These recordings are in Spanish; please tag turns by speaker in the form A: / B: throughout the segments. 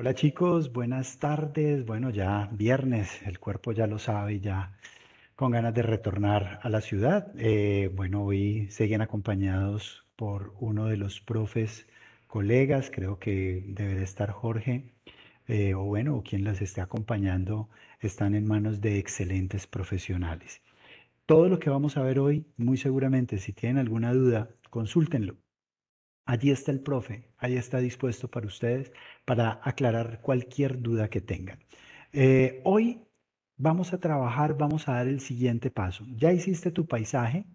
A: Hola chicos, buenas tardes. Bueno, ya viernes, el cuerpo ya lo sabe, ya con ganas de retornar a la ciudad. Eh, bueno, hoy siguen acompañados por uno de los profes, colegas, creo que deberá estar Jorge, eh, o bueno, quien las esté acompañando, están en manos de excelentes profesionales. Todo lo que vamos a ver hoy, muy seguramente, si tienen alguna duda, consúltenlo. Allí está el profe, ahí está dispuesto para ustedes, para aclarar cualquier duda que tengan. Eh, hoy vamos a trabajar, vamos a dar el siguiente paso. Ya hiciste tu paisaje,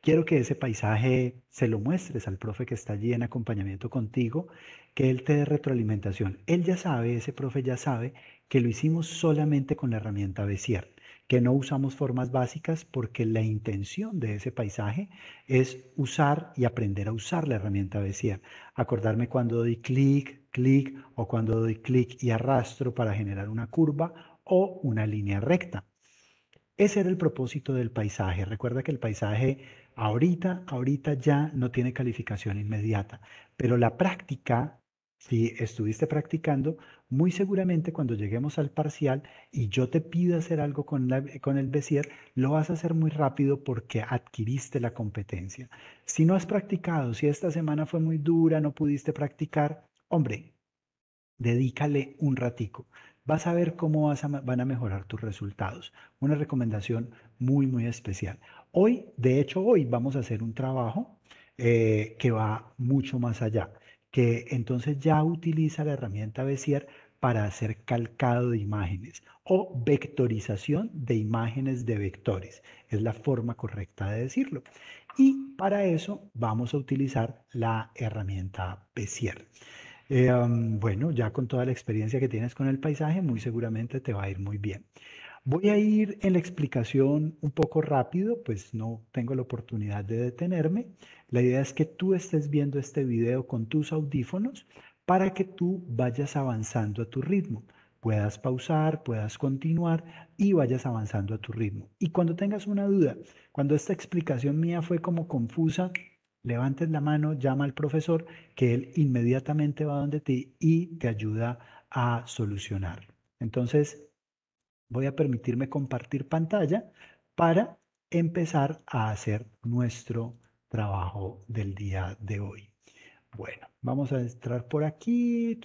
A: quiero que ese paisaje se lo muestres al profe que está allí en acompañamiento contigo, que él te dé retroalimentación. Él ya sabe, ese profe ya sabe que lo hicimos solamente con la herramienta cierto que no usamos formas básicas porque la intención de ese paisaje es usar y aprender a usar la herramienta bezier Acordarme cuando doy clic, clic o cuando doy clic y arrastro para generar una curva o una línea recta. Ese era el propósito del paisaje. Recuerda que el paisaje ahorita, ahorita ya no tiene calificación inmediata, pero la práctica si estuviste practicando, muy seguramente cuando lleguemos al parcial y yo te pido hacer algo con, el Bézier, lo vas a hacer muy rápido porque adquiriste la competencia. Si no has practicado, si esta semana fue muy dura, no pudiste practicar, hombre, dedícale un ratico. Vas a ver cómo van a mejorar tus resultados. Una recomendación muy, muy especial. Hoy, de hecho, hoy vamos a hacer un trabajo eh, que va mucho más allá que entonces ya utiliza la herramienta Bezier para hacer calcado de imágenes o vectorización de imágenes de vectores. Es la forma correcta de decirlo. Y para eso vamos a utilizar la herramienta Bezier. Eh, bueno, ya con toda la experiencia que tienes con el paisaje, muy seguramente te va a ir muy bien. Voy a ir en la explicación un poco rápido, pues no tengo la oportunidad de detenerme. La idea es que tú estés viendo este video con tus audífonos para que tú vayas avanzando a tu ritmo puedas pausar, puedas continuar y vayas avanzando a tu ritmo. Y cuando tengas una duda, cuando esta explicación mía fue como confusa, levantes la mano, llama al profesor, que él inmediatamente va donde ti y te ayuda a solucionar. Entonces, Voy a permitirme compartir pantalla para empezar a hacer nuestro trabajo del día de hoy. Bueno, vamos a entrar por aquí.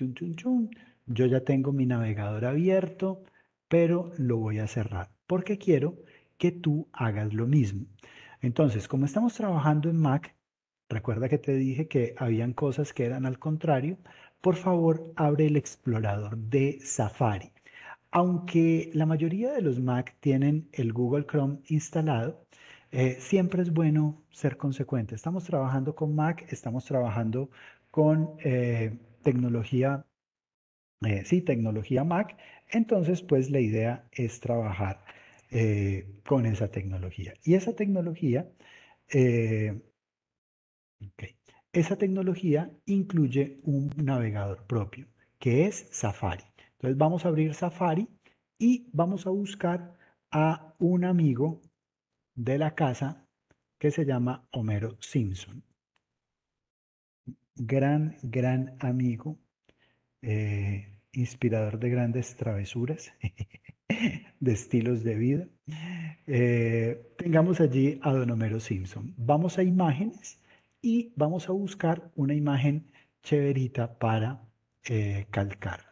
A: Yo ya tengo mi navegador abierto, pero lo voy a cerrar porque quiero que tú hagas lo mismo. Entonces, como estamos trabajando en Mac, recuerda que te dije que habían cosas que eran al contrario, por favor abre el explorador de Safari. Aunque la mayoría de los Mac tienen el Google Chrome instalado, eh, siempre es bueno ser consecuente. Estamos trabajando con Mac, estamos trabajando con eh, tecnología, eh, sí, tecnología Mac. Entonces, pues la idea es trabajar con esa tecnología. Y esa tecnología, esa tecnología incluye un navegador propio, que es Safari. Entonces vamos a abrir Safari y vamos a buscar a un amigo de la casa que se llama Homero Simpson. Gran, gran amigo, eh, inspirador de grandes travesuras, de estilos de vida. Eh, tengamos allí a don Homero Simpson. Vamos a imágenes y vamos a buscar una imagen chéverita para eh, calcar.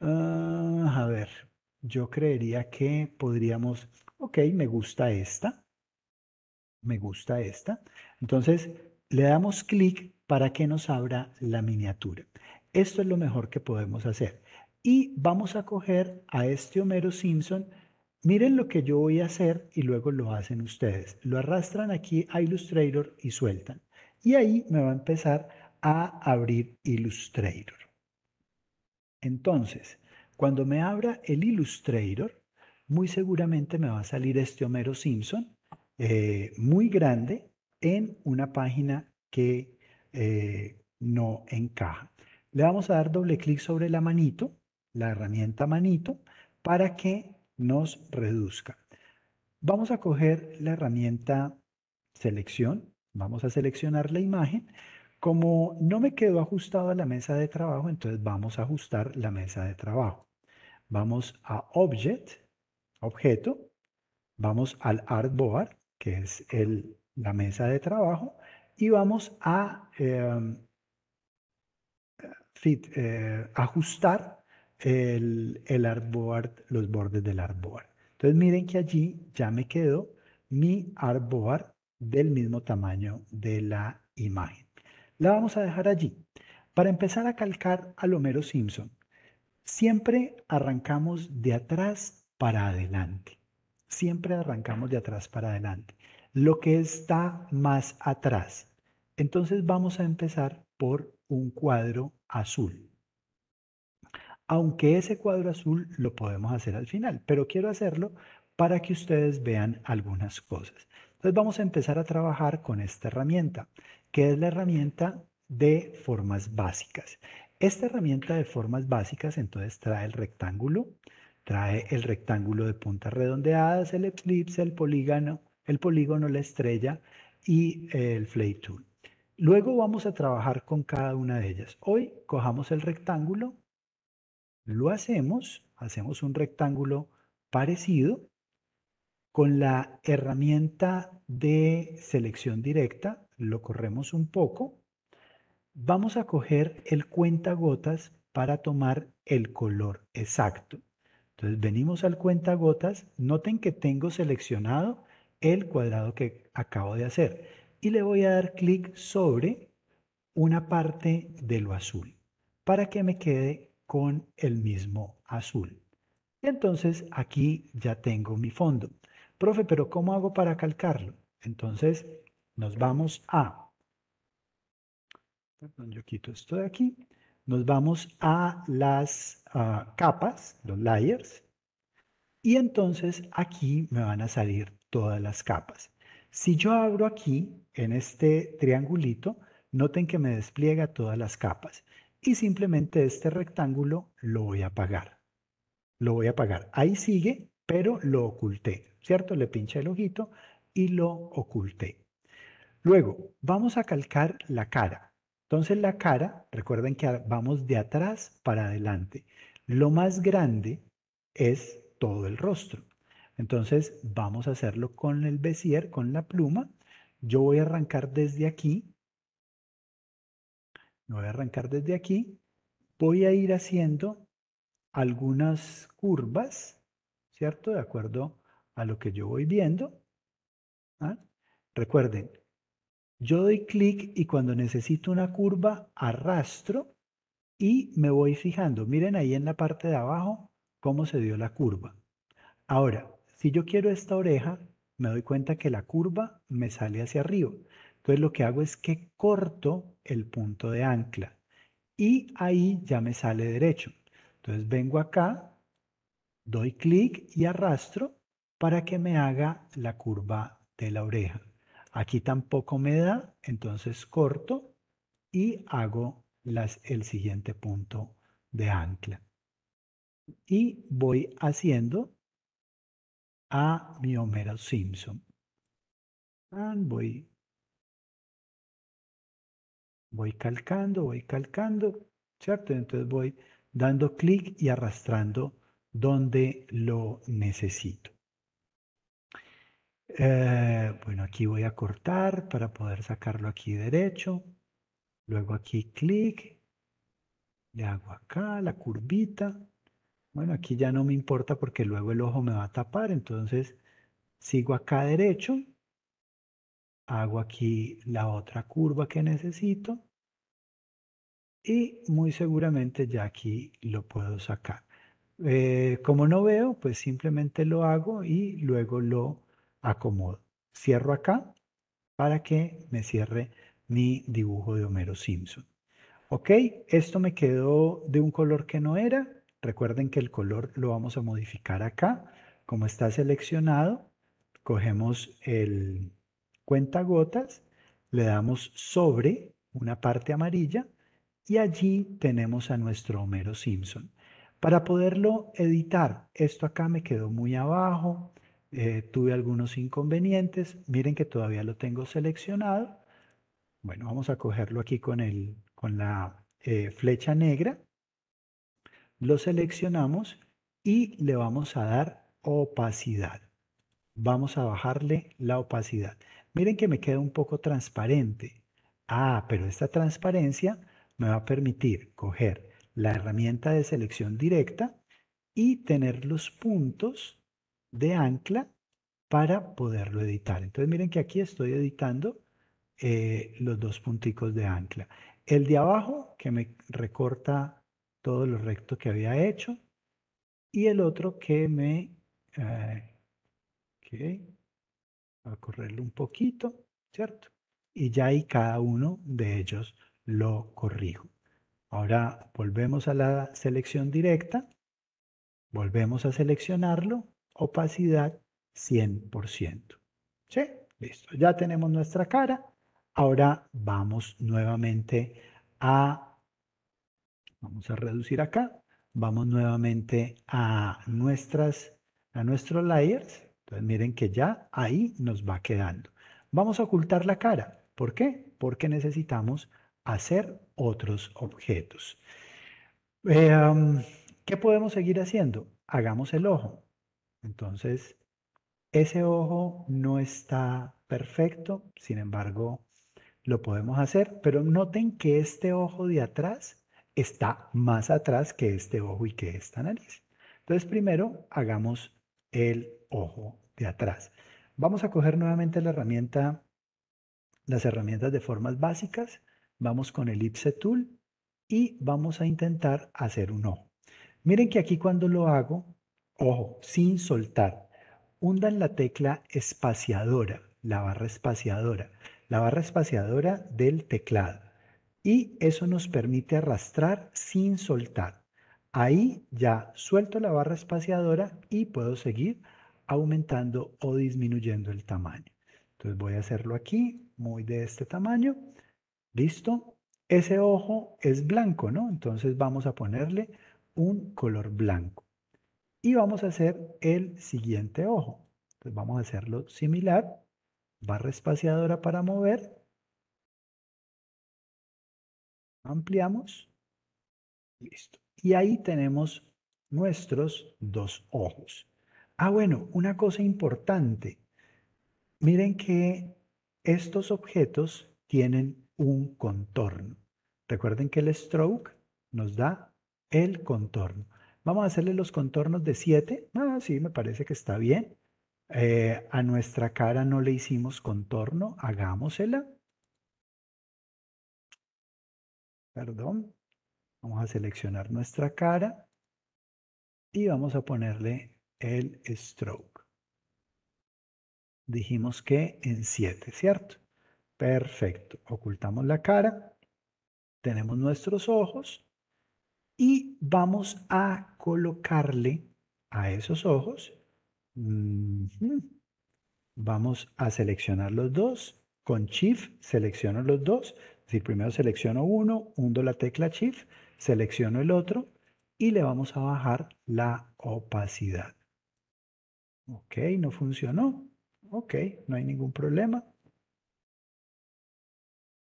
A: Ah, a ver, yo creería que podríamos, ok, me gusta esta, me gusta esta. Entonces, le damos clic para que nos abra la miniatura. Esto es lo mejor que podemos hacer. Y vamos a coger a este Homero Simpson. Miren lo que yo voy a hacer y luego lo hacen ustedes. Lo arrastran aquí a Illustrator y sueltan. Y ahí me va a empezar a abrir Illustrator. Entonces, cuando me abra el Illustrator, muy seguramente me va a salir este Homero Simpson eh, muy grande en una página que eh, no encaja. Le vamos a dar doble clic sobre la manito, la herramienta manito, para que nos reduzca. Vamos a coger la herramienta selección, vamos a seleccionar la imagen como no me quedó ajustado a la mesa de trabajo, entonces vamos a ajustar la mesa de trabajo. Vamos a Object, objeto, vamos al Artboard, que es la mesa de trabajo, y vamos a fit, em, eh, ajustar el, el Artboard, los bordes del Artboard. Entonces miren que allí ya me quedó mi Artboard del mismo tamaño de la imagen. La vamos a dejar allí. Para empezar a calcar a Homero Simpson, siempre arrancamos de atrás para adelante. Siempre arrancamos de atrás para adelante. Lo que está más atrás. Entonces vamos a empezar por un cuadro azul. Aunque ese cuadro azul lo podemos hacer al final, pero quiero hacerlo para que ustedes vean algunas cosas. Entonces vamos a empezar a trabajar con esta herramienta que es la herramienta de formas básicas. Esta herramienta de formas básicas entonces trae el rectángulo, trae el rectángulo de puntas redondeadas, el eclipse, el polígono, el polígono, la estrella y eh, el flay tool. Luego vamos a trabajar con cada una de ellas. Hoy cojamos el rectángulo, lo hacemos, hacemos un rectángulo parecido con la herramienta de selección directa, lo corremos un poco, vamos a coger el cuentagotas para tomar el color exacto. Entonces venimos al cuentagotas, noten que tengo seleccionado el cuadrado que acabo de hacer y le voy a dar clic sobre una parte de lo azul para que me quede con el mismo azul. Y entonces aquí ya tengo mi fondo. Profe, pero ¿cómo hago para calcarlo? Entonces nos vamos a, yo quito esto de aquí, nos vamos a las ah, capas, los layers, y entonces aquí me van a salir todas las capas. Si yo abro aquí, en este triangulito, noten que me despliega todas las capas y simplemente este rectángulo lo voy a apagar. Lo voy a apagar. Ahí sigue, pero lo oculté, ¿cierto? Le pinché el ojito y lo oculté. Luego, vamos a calcar la cara. Entonces la cara, recuerden que vamos de atrás para adelante. Lo más grande es todo el rostro. Entonces vamos a hacerlo con el besier, con la pluma. Yo voy a arrancar desde aquí. voy a arrancar desde aquí. Voy a ir haciendo algunas curvas, ¿cierto? De acuerdo a lo que yo voy viendo. ¿ah? Recuerden, yo doy clic y cuando necesito una curva, arrastro y me voy fijando. Miren ahí en la parte de abajo cómo se dio la curva. Ahora, si yo quiero esta oreja, me doy cuenta que la curva me sale hacia arriba. Entonces lo que hago es que corto el punto de ancla y ahí ya me sale derecho. Entonces vengo acá, doy clic y arrastro para que me haga la curva de la oreja. Aquí tampoco me da, entonces corto y hago las, el siguiente punto de ancla. Y voy haciendo a mi Homero Simpson. voy, voy calcando, voy calcando, ¿cierto? Entonces voy dando clic y arrastrando donde lo necesito. Eh, bueno, aquí voy a cortar para poder sacarlo aquí derecho. Luego aquí clic. Le hago acá la curvita. Bueno, aquí ya no me importa porque luego el ojo me va a tapar. Entonces sigo acá derecho. Hago aquí la otra curva que necesito. Y muy seguramente ya aquí lo puedo sacar. Eh, como no veo, pues simplemente lo hago y luego lo acomodo. Cierro acá para que me cierre mi dibujo de Homero Simpson. Ok, esto me quedó de un color que no era. Recuerden que el color lo vamos a modificar acá. Como está seleccionado, cogemos el cuentagotas, le damos sobre una parte amarilla y allí tenemos a nuestro Homero Simpson. Para poderlo editar, esto acá me quedó muy abajo, eh, tuve algunos inconvenientes, miren que todavía lo tengo seleccionado. Bueno, vamos a cogerlo aquí con, con la eh, flecha negra, lo seleccionamos y le vamos a dar opacidad. Vamos a bajarle la opacidad. Miren que me queda un poco transparente. Ah, pero esta transparencia me va a permitir coger la herramienta de selección directa y tener los puntos de ancla para poderlo editar. Entonces miren que aquí estoy editando eh, los dos punticos de ancla. El de abajo que me recorta todo lo recto que había hecho y el otro que me... Eh, a correrlo un poquito, ¿cierto? Y ya ahí cada uno de ellos lo corrijo. Ahora volvemos a la selección directa, volvemos a seleccionarlo opacidad 100%. ¿Sí? Listo, ya tenemos nuestra cara. Ahora vamos nuevamente a, vamos a reducir acá, vamos nuevamente a nuestras, a nuestros layers. Entonces miren que ya ahí nos va quedando. Vamos a ocultar la cara. ¿Por qué? Porque necesitamos hacer otros objetos. Eh, um, ¿Qué podemos seguir haciendo? Hagamos el ojo. Entonces, ese ojo no está perfecto, sin embargo, lo podemos hacer, pero noten que este ojo de atrás está más atrás que este ojo y que esta nariz. Entonces, primero hagamos el ojo de atrás. Vamos a coger nuevamente la herramienta, las herramientas de formas básicas. Vamos con el Ipse Tool y vamos a intentar hacer un ojo. Miren que aquí cuando lo hago, Ojo, sin soltar. Hundan la tecla espaciadora, la barra espaciadora, la barra espaciadora del teclado. Y eso nos permite arrastrar sin soltar. Ahí ya suelto la barra espaciadora y puedo seguir aumentando o disminuyendo el tamaño. Entonces voy a hacerlo aquí, muy de este tamaño. Listo. Ese ojo es blanco, ¿no? Entonces vamos a ponerle un color blanco. Y vamos a hacer el siguiente ojo. Entonces vamos a hacerlo similar. Barra espaciadora para mover. Ampliamos. Listo. Y ahí tenemos nuestros dos ojos. Ah, bueno, una cosa importante. Miren que estos objetos tienen un contorno. Recuerden que el stroke nos da el contorno. Vamos a hacerle los contornos de 7. Ah, sí, me parece que está bien. Eh, a nuestra cara no le hicimos contorno, hagámosela. Perdón. Vamos a seleccionar nuestra cara y vamos a ponerle el stroke. Dijimos que en 7, ¿cierto? Perfecto. Ocultamos la cara. Tenemos nuestros ojos y vamos a colocarle a esos ojos, vamos a seleccionar los dos, con Shift selecciono los dos, primero selecciono uno, hundo la tecla Shift, selecciono el otro y le vamos a bajar la opacidad. Ok, no funcionó. Ok, no hay ningún problema.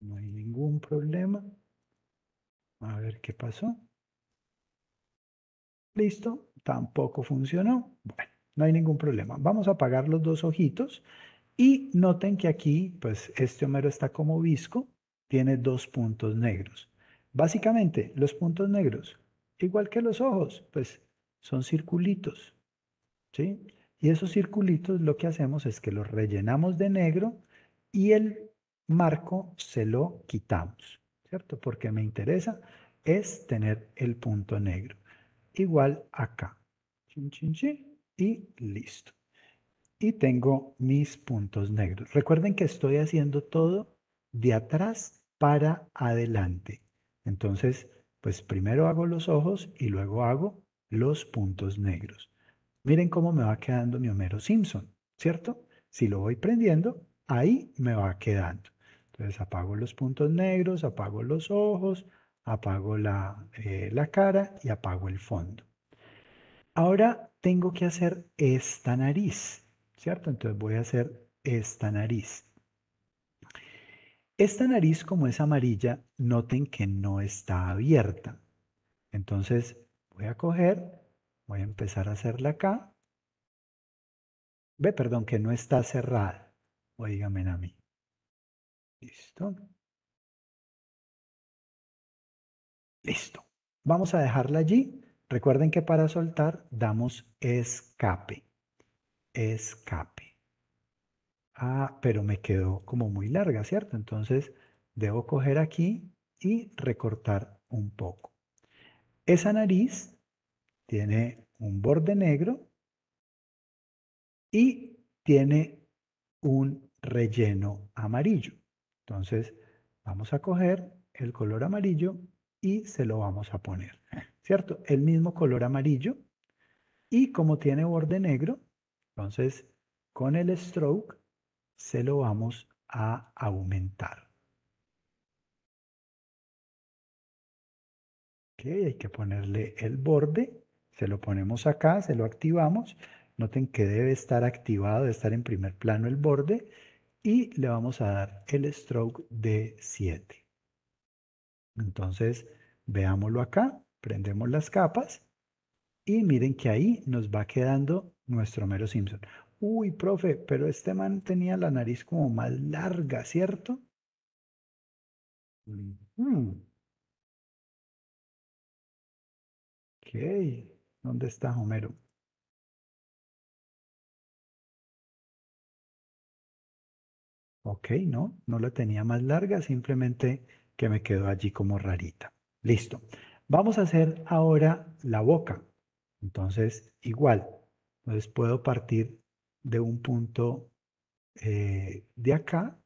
A: No hay ningún problema. A ver qué pasó. Listo, tampoco funcionó. Bueno, no hay ningún problema. Vamos a apagar los dos ojitos y noten que aquí, pues este Homero está como visco, tiene dos puntos negros. Básicamente, los puntos negros, igual que los ojos, pues son circulitos. ¿sí? Y esos circulitos lo que hacemos es que los rellenamos de negro y el marco se lo quitamos, ¿cierto? Porque me interesa es tener el punto negro igual acá. y listo. Y tengo mis puntos negros. Recuerden que estoy haciendo todo de atrás para adelante. Entonces, pues primero hago los ojos y luego hago los puntos negros. Miren cómo me va quedando mi Homero Simpson, ¿cierto? Si lo voy prendiendo, ahí me va quedando. Entonces apago los puntos negros, apago los ojos, apago eh, la, cara y apago el fondo. Ahora tengo que hacer esta nariz, ¿cierto? Entonces voy a hacer esta nariz. Esta nariz, como es amarilla, noten que no está abierta. Entonces voy a coger, voy a empezar a hacerla acá. Ve, perdón, que no está cerrada. Oíganme a mí. Listo. Listo. Vamos a dejarla allí. Recuerden que para soltar damos escape. Escape. Ah, pero me quedó como muy larga, ¿cierto? Entonces debo coger aquí y recortar un poco. Esa nariz tiene un borde negro y tiene un relleno amarillo. Entonces vamos a coger el color amarillo y se lo vamos a poner, ¿cierto? El mismo color amarillo y como tiene borde negro, entonces con el stroke se lo vamos a aumentar. Ok, hay que ponerle el borde, se lo ponemos acá, se lo activamos. Noten que debe estar activado, debe estar en primer plano el borde y le vamos a dar el stroke de 7. Entonces, veámoslo acá, prendemos las capas y miren que ahí nos va quedando nuestro Homero Simpson. Uy, profe, pero este man tenía la nariz como más larga, ¿cierto? Ok, ¿dónde está Homero? Ok, no, no la tenía más larga, simplemente que me quedó allí como rarita. Listo. Vamos a hacer ahora la boca. Entonces, igual. Entonces puedo partir de un punto eh, de acá.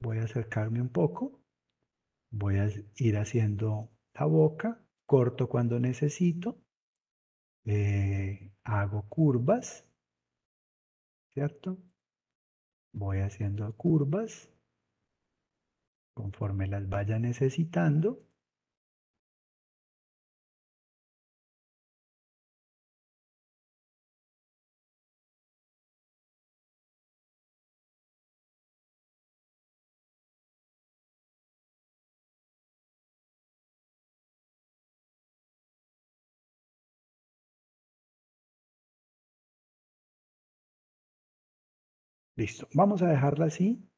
A: Voy a acercarme un poco. Voy a ir haciendo la boca. Corto cuando necesito. Eh, hago curvas. ¿Cierto? Voy haciendo curvas conforme las vaya necesitando. Listo, vamos a dejarla así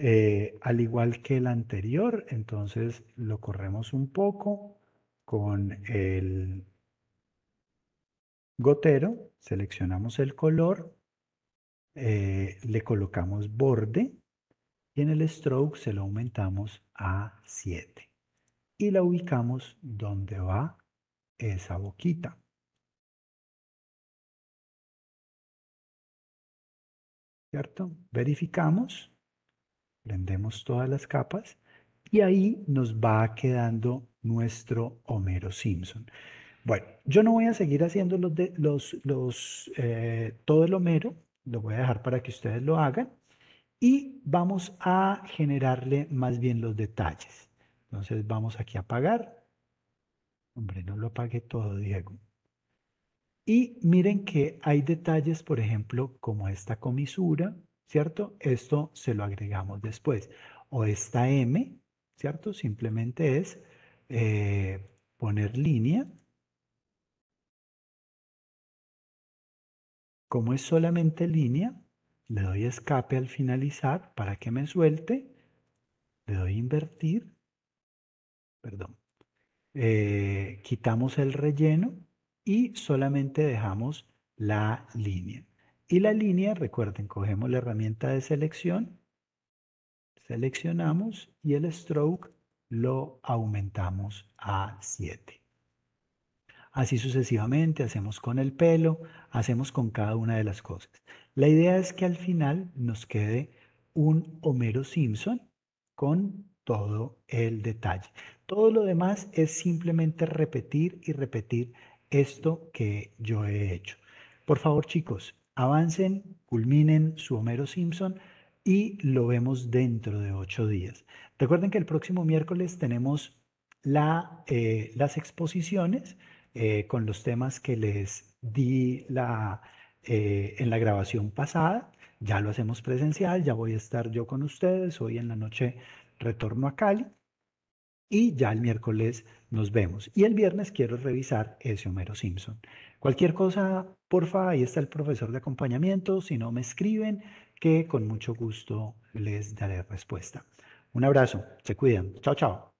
A: eh, al igual que el anterior, entonces lo corremos un poco con el gotero, seleccionamos el color, eh, le colocamos borde y en el stroke se lo aumentamos a 7 y la ubicamos donde va esa boquita. ¿Cierto? Verificamos prendemos todas las capas y ahí nos va quedando nuestro Homero Simpson. Bueno, yo no voy a seguir haciendo los eh, todo el Homero, lo voy a dejar para que ustedes lo hagan y vamos a generarle más bien los detalles. Entonces vamos aquí a apagar. Hombre, no lo apague todo, Diego. Y miren que hay detalles, por ejemplo, como esta comisura, ¿cierto? Esto se lo agregamos después. O esta M, ¿cierto? Simplemente es eh, poner línea. Como es solamente línea, le doy escape al finalizar para que me suelte. Le doy invertir. Perdón. Eh, quitamos el relleno y solamente dejamos la línea. Y la línea, recuerden, cogemos la herramienta de selección, seleccionamos y el stroke lo aumentamos a 7. Así sucesivamente, hacemos con el pelo, hacemos con cada una de las cosas. La idea es que al final nos quede un Homero Simpson con todo el detalle. Todo lo demás es simplemente repetir y repetir esto que yo he hecho. Por favor, chicos, avancen, culminen su Homero Simpson y lo vemos dentro de ocho días. Recuerden que el próximo miércoles tenemos la, eh, las exposiciones eh, con los temas que les di la, eh, en la grabación pasada. Ya lo hacemos presencial, ya voy a estar yo con ustedes. Hoy en la noche retorno a Cali y ya el miércoles nos vemos. Y el viernes quiero revisar ese Homero Simpson. Cualquier cosa Porfa, ahí está el profesor de acompañamiento. Si no, me escriben que con mucho gusto les daré respuesta. Un abrazo, se cuidan. Chao, chao.